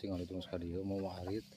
tinggal itu mas kadieu mau arit